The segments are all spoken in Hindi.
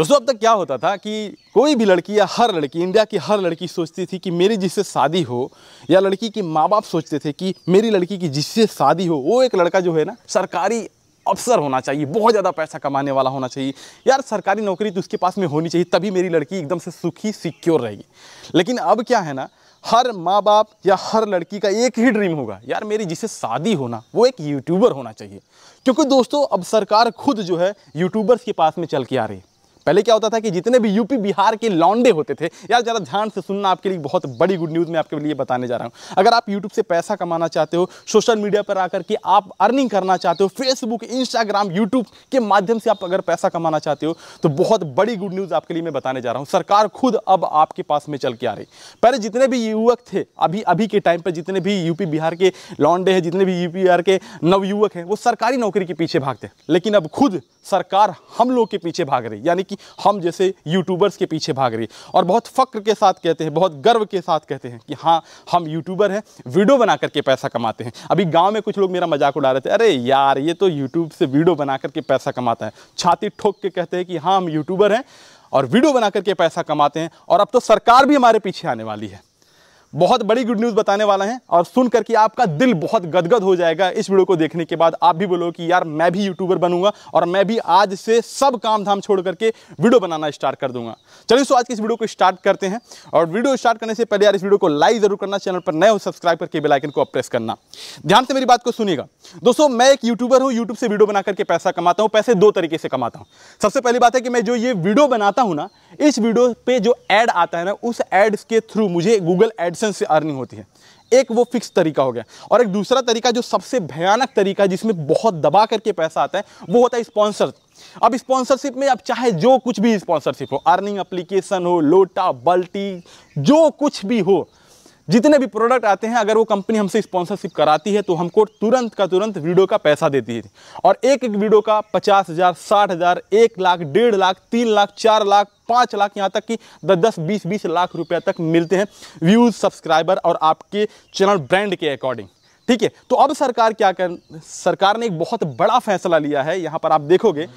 दोस्तों अब तक क्या होता था कि कोई भी लड़की या हर लड़की इंडिया की हर लड़की सोचती थी कि मेरी जिससे शादी हो या लड़की के माँ बाप सोचते थे कि मेरी लड़की की जिससे शादी हो वो एक लड़का जो है ना सरकारी अफसर होना चाहिए बहुत ज़्यादा पैसा कमाने वाला होना चाहिए यार सरकारी नौकरी तो उसके पास में होनी चाहिए तभी मेरी लड़की एकदम से सुखी सिक्योर रहेगी लेकिन अब क्या है ना हर माँ बाप या हर लड़की का एक ही ड्रीम होगा यार मेरी जिसे शादी होना वो एक यूट्यूबर होना चाहिए क्योंकि दोस्तों अब सरकार खुद जो है यूट्यूबर्स के पास में चल के आ रही है पहले क्या होता था कि जितने भी यूपी बिहार के लौंडे होते थे यार ज़रा ध्यान से सुनना आपके लिए बहुत बड़ी गुड न्यूज़ मैं आपके लिए बताने जा रहा हूँ अगर आप यूट्यूब से पैसा कमाना चाहते हो सोशल मीडिया पर आकर के आप अर्निंग करना चाहते हो फेसबुक इंस्टाग्राम यूट्यूब के माध्यम से आप अगर पैसा कमाना चाहते हो तो बहुत बड़ी गुड न्यूज़ आपके लिए मैं बताने जा रहा हूँ सरकार खुद अब आपके पास में चल के आ रही पहले जितने भी युवक थे अभी अभी के टाइम पर जितने भी यूपी बिहार के लौंडे हैं जितने भी यूपी बिहार के नवयुवक हैं वो सरकारी नौकरी के पीछे भागते लेकिन अब खुद सरकार हम लोग के पीछे भाग रही यानी कि हम जैसे यूट्यूबर्स के पीछे भाग रही है और बहुत फ़क्र के साथ कहते हैं बहुत गर्व के साथ कहते हैं कि हाँ हम यूट्यूबर हैं वीडियो बना करके पैसा कमाते हैं अभी गाँव में कुछ लोग मेरा मजाक उड़ा रहे थे अरे यार ये तो यूट्यूब से वीडियो बना करके पैसा कमाता है छाती ठोक के कहते हैं कि हाँ हम यूट्यूबर हैं और वीडियो बना करके पैसा कमाते हैं और अब तो सरकार भी हमारे पीछे आने वाली है बहुत बड़ी गुड न्यूज़ बताने वाला है और सुन करके आपका दिल बहुत गदगद हो जाएगा इस वीडियो को देखने के बाद आप भी बोलो कि यार मैं भी यूट्यूबर बनूंगा और मैं भी आज से सब काम धाम छोड़ करके वीडियो बनाना स्टार्ट कर दूंगा चलिए सो आज के इस वीडियो को स्टार्ट करते हैं और वीडियो स्टार्ट करने से पहले यार इस वीडियो को लाइक जरूर करना चैनल पर नए हो सब्सक्राइब करके बेलाइकन को प्रेस करना ध्यान से मेरी बात को सुनेगा दोस्तों मैं एक यूट्यूबर हूँ यूट्यूब से वीडियो बना करके पैसा कमाता हूँ पैसे दो तरीके से कमाता हूँ सबसे पहली बात है कि मैं जो ये वीडियो बनाता हूँ ना इस वीडियो पे जो ऐड आता है ना उस एड्स के थ्रू मुझे गूगल एडसेंस से अर्निंग होती है एक वो फिक्स तरीका हो गया और एक दूसरा तरीका जो सबसे भयानक तरीका जिसमें बहुत दबा करके पैसा आता है वो होता है स्पॉन्सर अब स्पॉन्सरशिप में आप चाहे जो कुछ भी स्पॉन्सरशिप हो अर्निंग एप्लीकेशन हो लोटा बल्टी जो कुछ भी हो जितने भी प्रोडक्ट आते हैं अगर वो कंपनी हमसे स्पॉन्सरशिप कराती है तो हमको तुरंत का तुरंत वीडियो का पैसा देती है और एक एक वीडियो का पचास हज़ार साठ हज़ार एक लाख डेढ़ लाख तीन लाख चार लाख पाँच लाख यहाँ तक कि दस दस बीस बीस लाख रुपया तक मिलते हैं व्यूज़ सब्सक्राइबर और आपके चैनल ब्रांड के अकॉर्डिंग ठीक है तो अब सरकार क्या कर सरकार ने एक बहुत बड़ा फैसला लिया है यहाँ पर आप देखोगे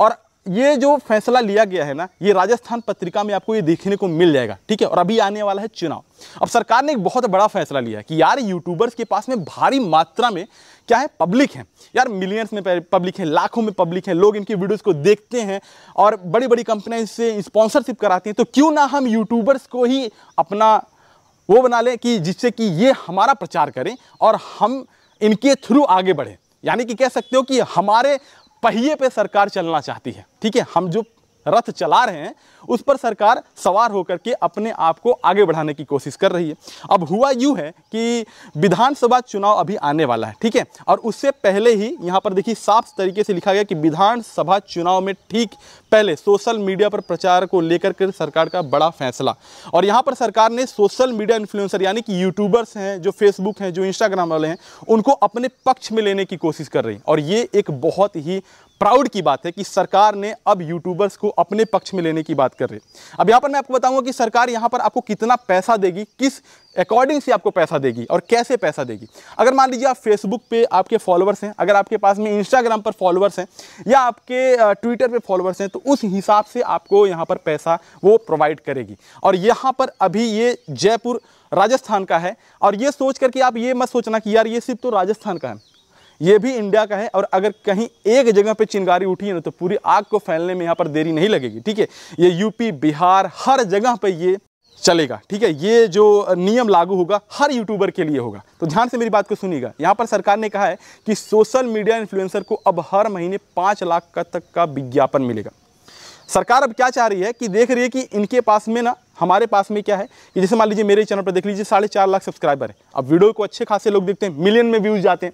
और ये जो फैसला लिया गया है ना ये राजस्थान पत्रिका में आपको ये देखने को मिल जाएगा ठीक है और अभी आने वाला है चुनाव अब सरकार ने एक बहुत बड़ा फैसला लिया है कि यार यूट्यूबर्स के पास में भारी मात्रा में क्या है पब्लिक है यार मिलियंस में पब्लिक है लाखों में पब्लिक है लोग इनकी वीडियोज़ को देखते हैं और बड़ी बड़ी कंपनियां इससे स्पॉन्सरशिप कराती हैं तो क्यों ना हम यूट्यूबर्स को ही अपना वो बना लें कि जिससे कि ये हमारा प्रचार करें और हम इनके थ्रू आगे बढ़ें यानी कि कह सकते हो कि हमारे पहिए पे सरकार चलना चाहती है ठीक है हम जो रथ चला रहे हैं उस पर सरकार सवार होकर के अपने आप को आगे बढ़ाने की कोशिश कर रही है अब हुआ यूँ है कि विधानसभा चुनाव अभी आने वाला है ठीक है और उससे पहले ही यहाँ पर देखिए साफ तरीके से लिखा गया कि विधानसभा चुनाव में ठीक पहले सोशल मीडिया पर प्रचार को लेकर के सरकार का बड़ा फैसला और यहाँ पर सरकार ने सोशल मीडिया इन्फ्लुएंसर यानी कि यूट्यूबर्स हैं जो फेसबुक हैं जो इंस्टाग्राम वाले हैं उनको अपने पक्ष में लेने की कोशिश कर रही है और ये एक बहुत ही प्राउड की बात है कि सरकार ने अब यूट्यूबर्स को अपने पक्ष में लेने की बात कर रही है अब यहाँ पर मैं आपको बताऊंगा कि सरकार यहाँ पर आपको कितना पैसा देगी किस अकॉर्डिंग से आपको पैसा देगी और कैसे पैसा देगी अगर मान लीजिए आप फेसबुक पे आपके फॉलोअर्स हैं अगर आपके पास में इंस्टाग्राम पर फॉलोअर्स हैं या आपके ट्विटर पे फॉलोअर्स हैं तो उस हिसाब से आपको यहाँ पर पैसा वो प्रोवाइड करेगी और यहाँ पर अभी ये जयपुर राजस्थान का है और ये सोच करके आप ये मत सोचना कि यार ये सिर्फ तो राजस्थान का है ये भी इंडिया का है और अगर कहीं एक जगह पे चिंगारी उठी है ना तो पूरी आग को फैलने में यहाँ पर देरी नहीं लगेगी ठीक है ये यूपी बिहार हर जगह पे ये चलेगा ठीक है ये जो नियम लागू होगा हर यूट्यूबर के लिए होगा तो ध्यान से मेरी बात को सुनिएगा यहाँ पर सरकार ने कहा है कि सोशल मीडिया इन्फ्लुएंसर को अब हर महीने पाँच लाख का तक का विज्ञापन मिलेगा सरकार अब क्या चाह रही है कि देख रही है कि इनके पास में ना हमारे पास में क्या है कि जैसे मान लीजिए मेरे चैनल पर देख लीजिए साढ़े चार लाख सब्सक्राइबर है अब वीडियो को अच्छे खासे लोग देखते हैं मिलियन में व्यूज जाते हैं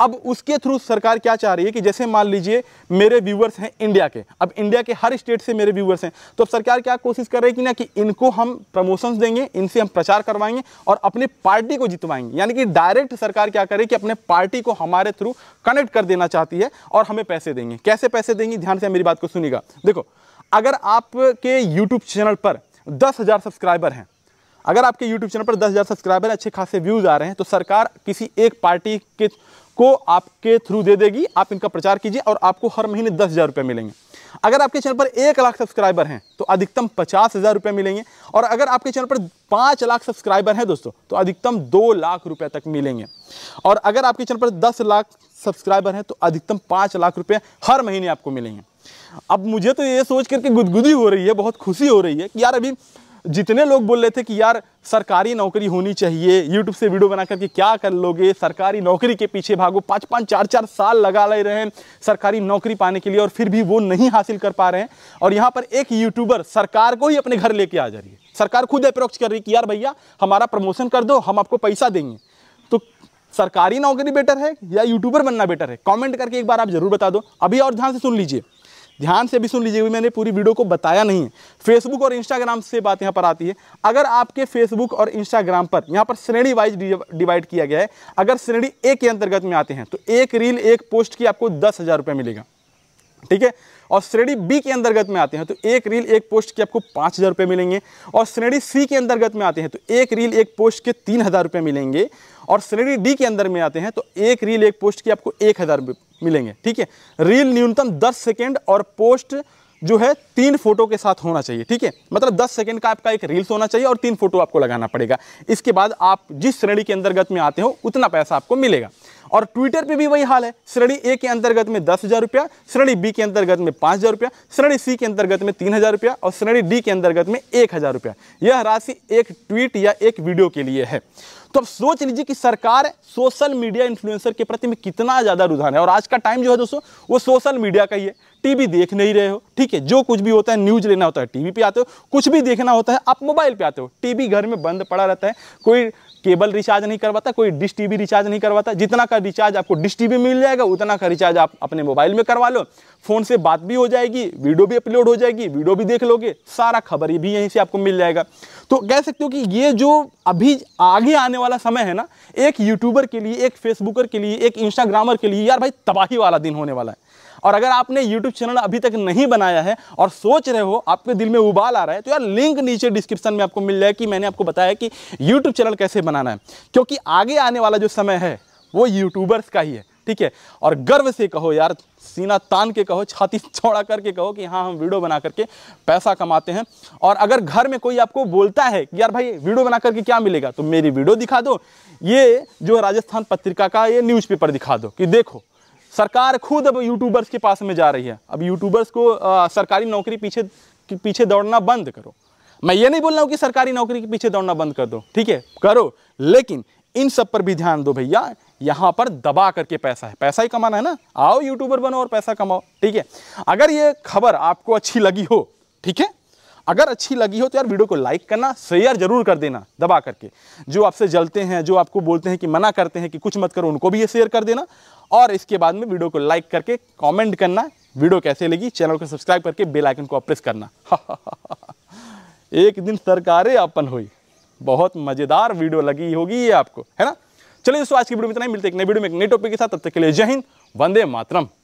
अब उसके थ्रू सरकार क्या चाह रही है कि जैसे मान लीजिए मेरे व्यूवर्स हैं इंडिया के अब इंडिया के हर स्टेट से मेरे व्यूवर्स हैं तो अब सरकार क्या कोशिश कर रही है कि ना कि इनको हम प्रमोशंस देंगे इनसे हम प्रचार करवाएंगे और अपने पार्टी को जितवाएंगे यानी कि डायरेक्ट सरकार क्या करे कि अपने पार्टी को हमारे थ्रू कनेक्ट कर देना चाहती है और हमें पैसे देंगे कैसे पैसे देंगे ध्यान से मेरी बात को सुनेगा देखो अगर आपके यूट्यूब चैनल पर दस हज़ार सब्सक्राइबर हैं अगर आपके यूट्यूब चैनल पर दस हज़ार सब्सक्राइबर अच्छे खासे व्यूज़ आ रहे हैं तो सरकार किसी एक पार्टी के को आपके थ्रू दे देगी आप इनका प्रचार कीजिए और आपको हर महीने दस हज़ार रुपये मिलेंगे अगर आपके चैनल पर एक लाख सब्सक्राइबर हैं तो अधिकतम पचास हज़ार रुपये मिलेंगे और अगर आपके चैनल पर पाँच लाख सब्सक्राइबर हैं दोस्तों तो अधिकतम दो लाख रुपये तक मिलेंगे और अगर आपके चैनल पर दस लाख सब्सक्राइबर हैं तो अधिकतम पाँच लाख रुपये हर महीने आपको मिलेंगे अब मुझे तो ये सोच करके गुदगुदी हो रही है बहुत खुशी हो रही है कि यार अभी जितने लोग बोल रहे थे कि यार सरकारी नौकरी होनी चाहिए यूट्यूब से वीडियो बना करके क्या कर लोगे सरकारी नौकरी के पीछे भागो पाँच पाँच चार चार साल लगा ले रहे हैं सरकारी नौकरी पाने के लिए और फिर भी वो नहीं हासिल कर पा रहे हैं और यहाँ पर एक यूट्यूबर सरकार को ही अपने घर लेके आ जा रही है सरकार खुद अप्रोच कर रही है कि यार भैया हमारा प्रमोशन कर दो हम आपको पैसा देंगे तो सरकारी नौकरी बेटर है या यूट्यूबर बनना बेटर है कॉमेंट करके एक बार आप जरूर बता दो अभी और ध्यान से सुन लीजिए ध्यान से भी सुन लीजिए मैंने पूरी वीडियो को बताया नहीं है फेसबुक और इंस्टाग्राम से बात यहाँ पर आती है अगर आपके फेसबुक और इंस्टाग्राम पर यहाँ पर श्रेणी वाइज डिवाइड किया गया है अगर श्रेणी ए के अंतर्गत में आते हैं तो एक रील एक पोस्ट की आपको दस हज़ार रुपये मिलेगा ठीक है और श्रेणी बी के अंतर्गत में आते हैं तो एक रील एक पोस्ट के आपको पाँच हज़ार रुपये मिलेंगे और श्रेणी सी के अंतर्गत में आते हैं तो एक रील एक पोस्ट के तीन हज़ार रुपये मिलेंगे और श्रेणी डी के अंदर में आते हैं तो एक रील एक पोस्ट के आपको एक हज़ार मिलेंगे ठीक है रील न्यूनतम दस सेकेंड और पोस्ट जो है तीन फोटो के साथ होना चाहिए ठीक है मतलब दस सेकेंड का आपका एक रील्स होना चाहिए और तीन फोटो आपको लगाना पड़ेगा इसके बाद आप जिस श्रेणी के अंतर्गत में आते हो उतना पैसा आपको मिलेगा और ट्विटर पे भी वही हाल है श्रेणी ए के अंतर्गत में दस हज़ार रुपया श्रेणी बी के अंतर्गत में पाँच हज़ार रुपया श्रेणी सी के अंतर्गत में तीन हज़ार रुपया और श्रेणी डी के अंतर्गत में एक हज़ार रुपया यह राशि एक ट्वीट या एक वीडियो के लिए है तो अब सोच लीजिए कि सरकार सोशल मीडिया इन्फ्लुएंसर के प्रति में कितना ज़्यादा रुझान है और आज का टाइम जो है दोस्तों वो सोशल मीडिया का ही है टीवी देख नहीं रहे हो ठीक है जो कुछ भी होता है न्यूज लेना होता है टीवी पे आते हो कुछ भी देखना होता है आप मोबाइल पे आते हो टीवी घर में बंद पड़ा रहता है कोई केबल रिचार्ज नहीं करवाता कोई डिश टीवी रिचार्ज नहीं करवाता जितना का रिचार्ज आपको डिश टीवी मिल जाएगा उतना का रिचार्ज आप अपने मोबाइल में करवा लो फ़ोन से बात भी हो जाएगी वीडियो भी अपलोड हो जाएगी वीडियो भी देख लोगे सारा खबर भी यहीं से आपको मिल जाएगा तो कह सकते हो कि ये जो अभी आगे आने वाला समय है ना एक यूट्यूबर के लिए एक फेसबुकर के लिए एक इंस्टाग्रामर के लिए यार भाई तबाही वाला दिन होने वाला है और अगर आपने यूट्यूब चैनल अभी तक नहीं बनाया है और सोच रहे हो आपके दिल में उबाल आ रहा है तो यार लिंक नीचे डिस्क्रिप्शन में आपको मिल जाए कि मैंने आपको बताया कि यूट्यूब चैनल कैसे बनाना है क्योंकि आगे आने वाला जो समय है वो यूट्यूबर्स का ही है ठीक है और गर्व से कहो यार सीना तान के कहो छाती चौड़ा करके कहो कि हाँ हम वीडियो बना करके पैसा कमाते हैं और अगर घर में कोई आपको बोलता है कि यार भाई वीडियो बना करके क्या मिलेगा तो मेरी वीडियो दिखा दो ये जो राजस्थान पत्रिका का ये न्यूज़पेपर दिखा दो कि देखो सरकार खुद अब यूट्यूबर्स के पास में जा रही है अब यूट्यूबर्स को आ, सरकारी नौकरी पीछे पीछे दौड़ना बंद करो मैं ये नहीं बोल रहा हूँ कि सरकारी नौकरी के पीछे दौड़ना बंद कर दो ठीक है करो लेकिन इन सब पर भी ध्यान दो भैया यहाँ पर दबा करके पैसा है पैसा ही कमाना है ना आओ यूट्यूबर बनो और पैसा कमाओ ठीक है अगर ये खबर आपको अच्छी लगी हो ठीक है अगर अच्छी लगी हो तो यार वीडियो को लाइक करना शेयर जरूर कर देना दबा करके जो आपसे जलते हैं जो आपको बोलते हैं कि मना करते हैं कि कुछ मत करो उनको भी ये शेयर कर देना और इसके बाद में वीडियो को लाइक करके कॉमेंट करना वीडियो कैसे लगी चैनल को सब्सक्राइब करके बेल आइकन को प्रेस करना एक दिन सरकारें अपन हुई बहुत मज़ेदार वीडियो लगी होगी ये आपको है ना चलिए दोस्तों आज की वीडियो में इतना ही मिलते एक नई वीडियो में एक नए टॉपिक के साथ तब तक के लिए जय हिंद वंदे मातरम